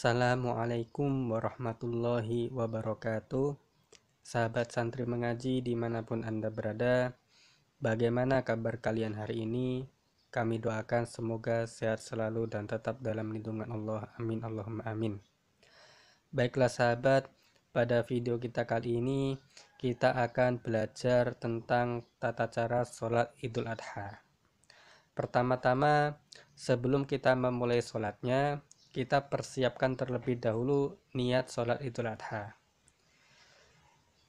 Assalamualaikum warahmatullahi wabarakatuh Sahabat santri mengaji dimanapun Anda berada Bagaimana kabar kalian hari ini? Kami doakan semoga sehat selalu dan tetap dalam lindungan Allah Amin Allahumma amin Baiklah sahabat, pada video kita kali ini kita akan belajar tentang tata cara sholat idul adha Pertama-tama, sebelum kita memulai sholatnya, kita persiapkan terlebih dahulu niat sholat idul adha.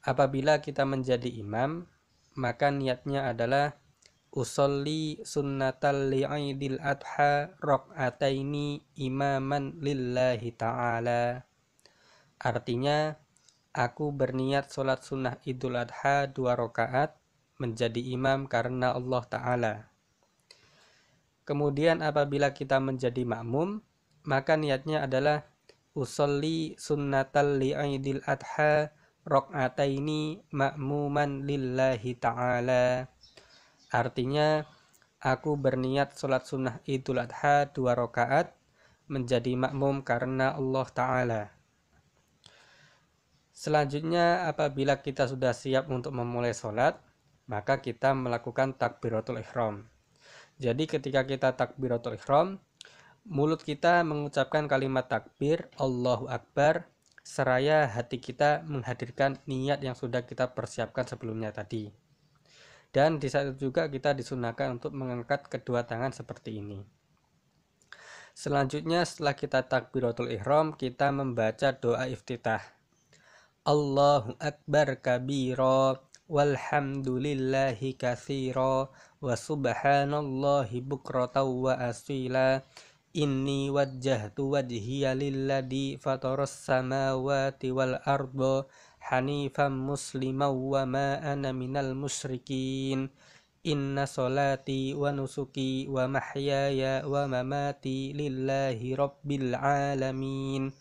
Apabila kita menjadi imam, maka niatnya adalah usolli sunnatal li'idil adha rok'ataini imaman lillahi ta'ala. Artinya, aku berniat sholat sunnah idul adha dua rokaat menjadi imam karena Allah Ta'ala. Kemudian apabila kita menjadi makmum, maka niatnya adalah usolli sunnatal li'idil adha rok'ataini ma'muman lillahi ta'ala. Artinya, aku berniat sholat sunnah idul adha dua rokaat menjadi makmum karena Allah Ta'ala. Selanjutnya, apabila kita sudah siap untuk memulai sholat, maka kita melakukan takbiratul ihram. Jadi ketika kita takbiratul ihram, Mulut kita mengucapkan kalimat takbir, Allahu Akbar, seraya hati kita menghadirkan niat yang sudah kita persiapkan sebelumnya tadi. Dan di saat itu juga kita disunahkan untuk mengangkat kedua tangan seperti ini. Selanjutnya setelah kita takbiratul ihram, kita membaca doa iftitah. Allahu Akbar Kabiro, walhamdulillahi kathiro wa subhanallahi bukrotaw wa asila Inni wajjahtu wajhiya lilladhi fatoras samawati wal ardo hanifan muslimaw wa ma ana minal musyrikin Inna solati wa nusuki wa mahyaya wa mamati lillahi rabbil alamin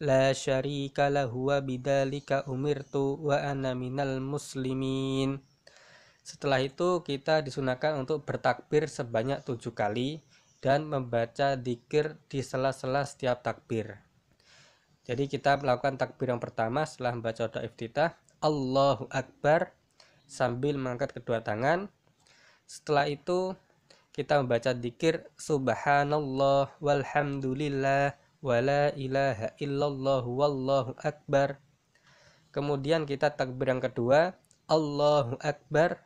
La syarika lahu wa bidalika umirtu wa ana minal muslimin Setelah itu kita disunahkan untuk bertakbir sebanyak tujuh kali dan membaca dikir di sela-sela setiap takbir. Jadi kita melakukan takbir yang pertama setelah membaca doa iftitah, Allahu Akbar sambil mengangkat kedua tangan. Setelah itu kita membaca dikir subhanallah walhamdulillah wala ilaha illallah wallahu akbar. Kemudian kita takbir yang kedua, Allahu Akbar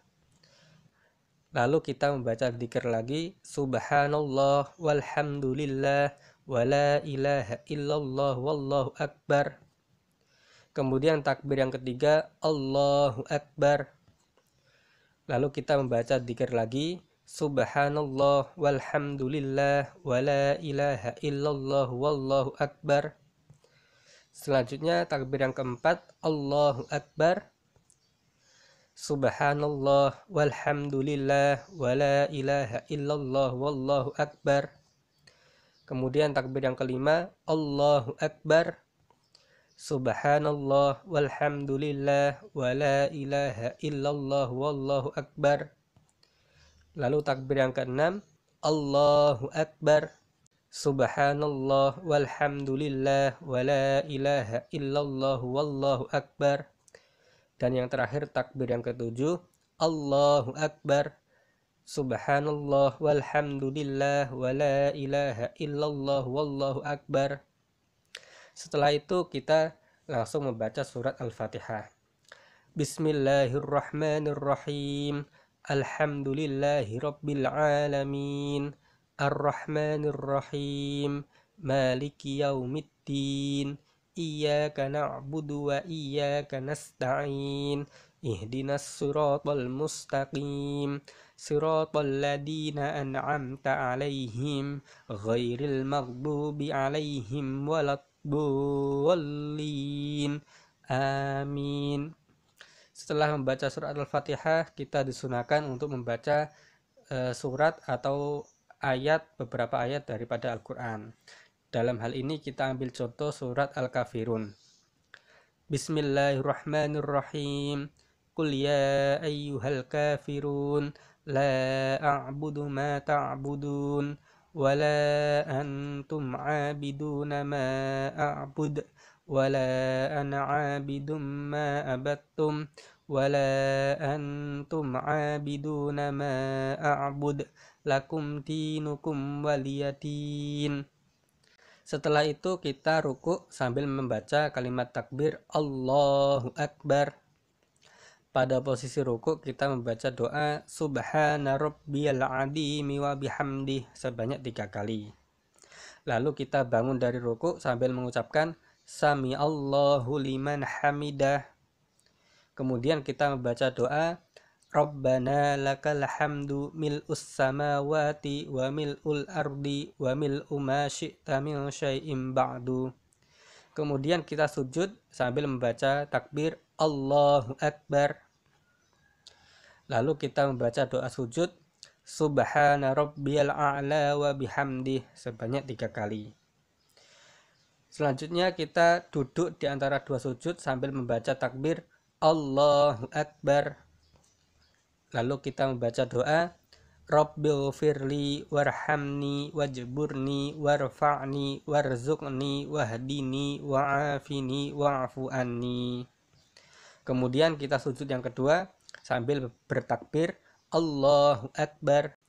Lalu kita membaca dikir lagi subhanallah walhamdulillah wala ilaha illallah wallahu akbar. Kemudian takbir yang ketiga Allahu akbar. Lalu kita membaca dikir lagi subhanallah walhamdulillah wala ilaha illallah wallahu akbar. Selanjutnya takbir yang keempat Allahu akbar. Subhanallah walhamdulillah wala ilaha illallah wallahu akbar. Kemudian takbir yang kelima, Allahu akbar. Subhanallah walhamdulillah wala ilaha illallah wallahu akbar. Lalu takbir yang keenam, Allahu akbar. Subhanallah walhamdulillah wala ilaha illallah wallahu akbar. Dan yang terakhir takbir yang ketujuh, Allahu Akbar. Subhanallah walhamdulillah wa la ilaha illallah wallahu akbar. Setelah itu kita langsung membaca surat Al-Fatihah. Bismillahirrahmanirrahim. Alhamdulillahi rabbil alamin. Ar-Rahmanirrahim. Maliki yaumiddin. Iyyaka na'budu wa iyyaka nasta'in Ihdinas siratal mustaqim Siratal ladina an'amta alaihim Ghairil maghdubi alaihim waladduallin Amin Setelah membaca surat Al-Fatihah kita disunahkan untuk membaca uh, surat atau ayat beberapa ayat daripada Al-Qur'an. Dalam hal ini kita ambil contoh surat Al-Kafirun. Bismillahirrahmanirrahim. Qul ya ayyuhal kafirun la a'budu ma ta'budun wa la antum 'abiduna ma a'bud wa la ana 'abidum ma abattum wa la antum 'abiduna ma a'bud lakum dinukum دين setelah itu kita ruku sambil membaca kalimat takbir Allahu Akbar. Pada posisi ruku kita membaca doa Subhana rabbiyal Adhimi wa bihamdi sebanyak tiga kali. Lalu kita bangun dari ruku sambil mengucapkan Sami Allahu liman hamidah. Kemudian kita membaca doa Rabbana lakal hamdu mil'us samawati wa mil'ul ardi wa mil'u ma syi'ta min syai'in ba'du. Kemudian kita sujud sambil membaca takbir Allahu Akbar. Lalu kita membaca doa sujud Subhana rabbiyal a'la wa bihamdih sebanyak tiga kali. Selanjutnya kita duduk di antara dua sujud sambil membaca takbir Allahu Akbar Lalu kita membaca doa Rabbil firli warhamni wajburni warfa'ni warzuqni wahdini wa'afini wa'fu Kemudian kita sujud yang kedua sambil bertakbir Allahu Akbar.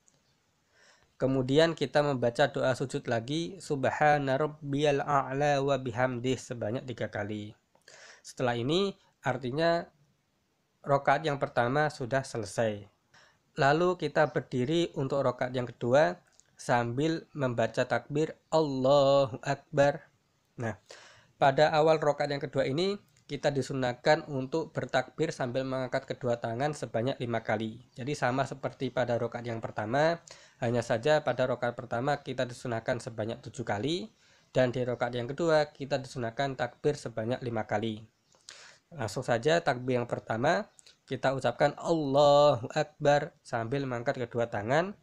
Kemudian kita membaca doa sujud lagi Subhana rabbiyal a'la wa bihamdih sebanyak tiga kali. Setelah ini artinya Rokat yang pertama sudah selesai. Lalu kita berdiri untuk rokat yang kedua sambil membaca takbir Allahu Akbar. Nah, pada awal rokat yang kedua ini kita disunahkan untuk bertakbir sambil mengangkat kedua tangan sebanyak lima kali. Jadi sama seperti pada rokat yang pertama, hanya saja pada rokat pertama kita disunahkan sebanyak tujuh kali, dan di rokat yang kedua kita disunahkan takbir sebanyak lima kali. Langsung saja takbir yang pertama kita ucapkan Allahu Akbar sambil mengangkat kedua tangan.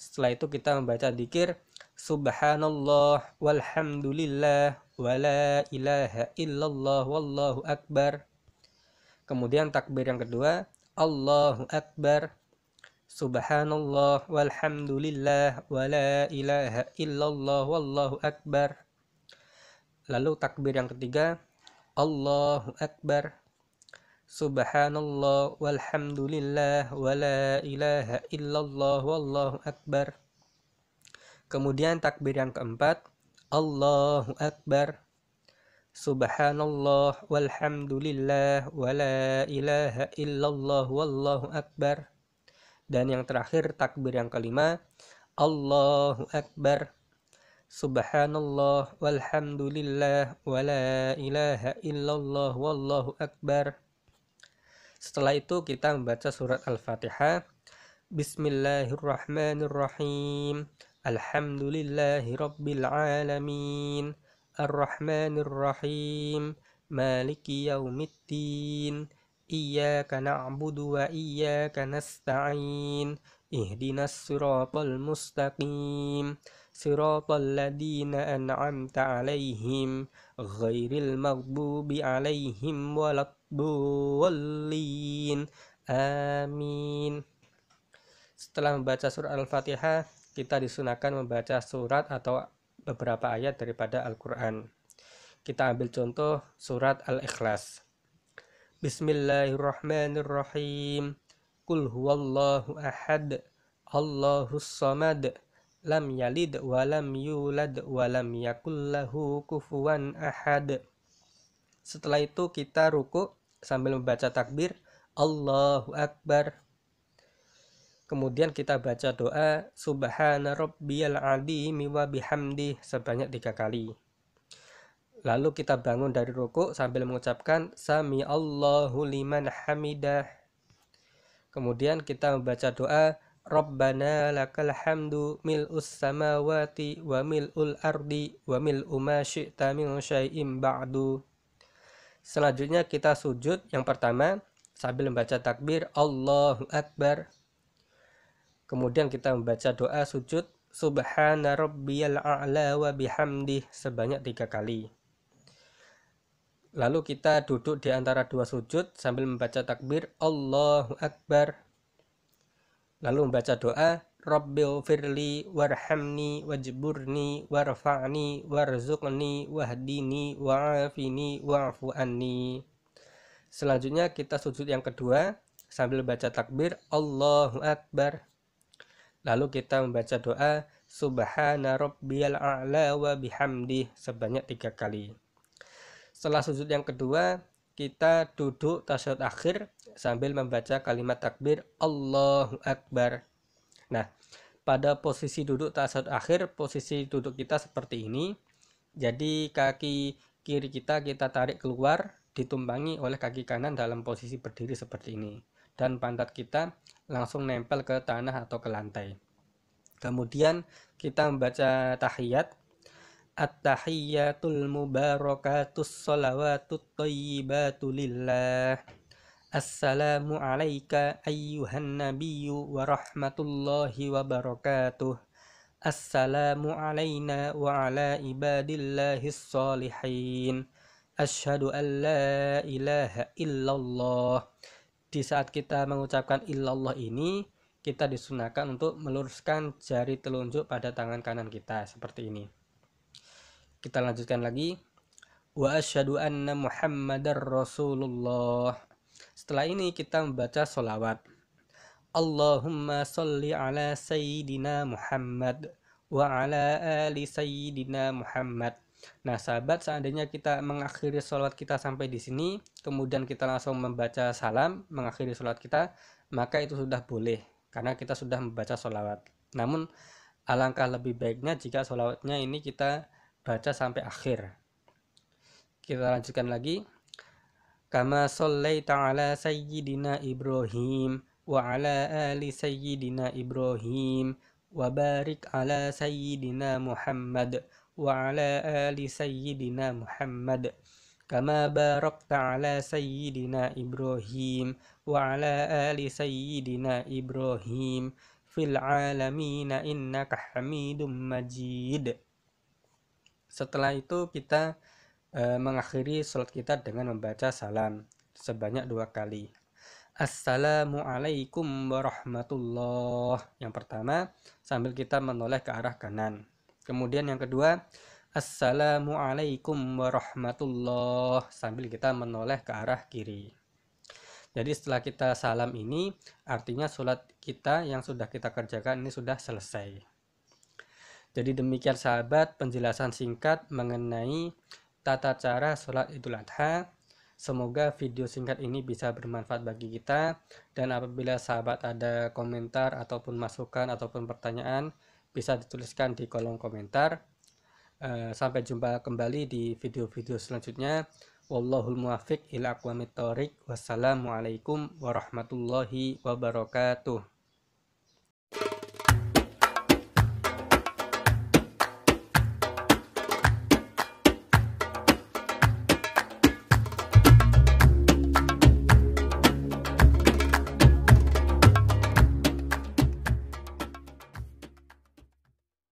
Setelah itu kita membaca dikir Subhanallah walhamdulillah wala ilaha illallah wallahu akbar. Kemudian takbir yang kedua Allahu Akbar Subhanallah walhamdulillah wala ilaha illallah wallahu akbar. Lalu takbir yang ketiga Allahu Akbar. Subhanallah walhamdulillah wala ilaha illallah wallahu akbar. Kemudian takbir yang keempat, Allahu akbar. Subhanallah walhamdulillah wala ilaha illallah wallahu akbar. Dan yang terakhir takbir yang kelima, Allahu akbar. سبحان الله والحمد لله ولا إله إلا الله والله أكبر Setelah itu kita membaca surat Al-Fatihah Bismillahirrahmanirrahim Alhamdulillahirrabbilalamin Ar-Rahmanirrahim Maliki Yaumiddin Iyaka na'budu wa iyaka nasta'in Ihdinas siratal mustaqim الذين أنعمت an'amta غير ghairil عليهم ولا الضالين Amin. Setelah membaca surat Al-Fatihah, kita disunahkan membaca surat atau beberapa ayat daripada Al-Qur'an. Kita ambil contoh surat Al-Ikhlas. Bismillahirrahmanirrahim. Kul huwallahu ahad. Allahus samad lam yalid wa lam yulad wa lam yakullahu kufuwan ahad. Setelah itu kita ruku sambil membaca takbir Allahu Akbar. Kemudian kita baca doa Subhana rabbiyal azimi wa bihamdi sebanyak tiga kali. Lalu kita bangun dari ruku sambil mengucapkan Sami Allahu liman hamidah. Kemudian kita membaca doa Rabbana lakal hamdu mil'us samawati wa mil'ul ardi wa mil ma syi'ta min syai'im ba'du. Selanjutnya kita sujud yang pertama sambil membaca takbir Allahu Akbar. Kemudian kita membaca doa sujud Subhana rabbiyal a'la wa bihamdih sebanyak tiga kali. Lalu kita duduk di antara dua sujud sambil membaca takbir Allahu Akbar Lalu membaca doa Rabbil firli warhamni wajburni warfa'ni warzuqni wahdini wa'afini wa'fu'anni Selanjutnya kita sujud yang kedua sambil baca takbir Allahu Akbar. Lalu kita membaca doa Subhana rabbiyal a'la wa bihamdih sebanyak tiga kali. Setelah sujud yang kedua, kita duduk tasawuf akhir sambil membaca kalimat takbir Allahu Akbar. Nah, pada posisi duduk tasawuf akhir, posisi duduk kita seperti ini. Jadi kaki kiri kita kita tarik keluar, ditumpangi oleh kaki kanan dalam posisi berdiri seperti ini. Dan pantat kita langsung nempel ke tanah atau ke lantai. Kemudian kita membaca tahiyat At-tahiyyatul mubarakatus salawatut tayyibatu lillah. Assalamu alayka ayyuhan nabiyyu wa rahmatullahi wa barakatuh. Assalamu alayna wa ala ibadillahi salihin. Ashadu an la ilaha illallah. Di saat kita mengucapkan illallah ini, kita disunahkan untuk meluruskan jari telunjuk pada tangan kanan kita seperti ini kita lanjutkan lagi wa asyhadu anna muhammadar rasulullah setelah ini kita membaca solawat Allahumma salli ala sayyidina Muhammad wa ala ali sayyidina Muhammad Nah, sahabat, seandainya kita mengakhiri sholat kita sampai di sini, kemudian kita langsung membaca salam, mengakhiri sholat kita, maka itu sudah boleh, karena kita sudah membaca sholawat. Namun, alangkah lebih baiknya jika sholawatnya ini kita baca sampai akhir kita lanjutkan lagi kama sallaita ala sayyidina Ibrahim wa ala ali sayyidina Ibrahim wa barik ala sayyidina Muhammad wa ala ali sayyidina Muhammad kama barakta ala sayyidina Ibrahim wa ala ali sayyidina Ibrahim fil alamina innaka hamidum majid setelah itu kita e, mengakhiri sholat kita dengan membaca salam sebanyak dua kali. Assalamualaikum warahmatullah. Yang pertama, sambil kita menoleh ke arah kanan. Kemudian yang kedua, Assalamualaikum warahmatullah sambil kita menoleh ke arah kiri. Jadi setelah kita salam ini, artinya sholat kita yang sudah kita kerjakan ini sudah selesai. Jadi demikian sahabat penjelasan singkat mengenai tata cara sholat idul adha. Semoga video singkat ini bisa bermanfaat bagi kita dan apabila sahabat ada komentar ataupun masukan ataupun pertanyaan bisa dituliskan di kolom komentar. Eh, sampai jumpa kembali di video-video selanjutnya. Wallahul muwaffiq ila aqwamit thoriq. Wassalamualaikum warahmatullahi wabarakatuh.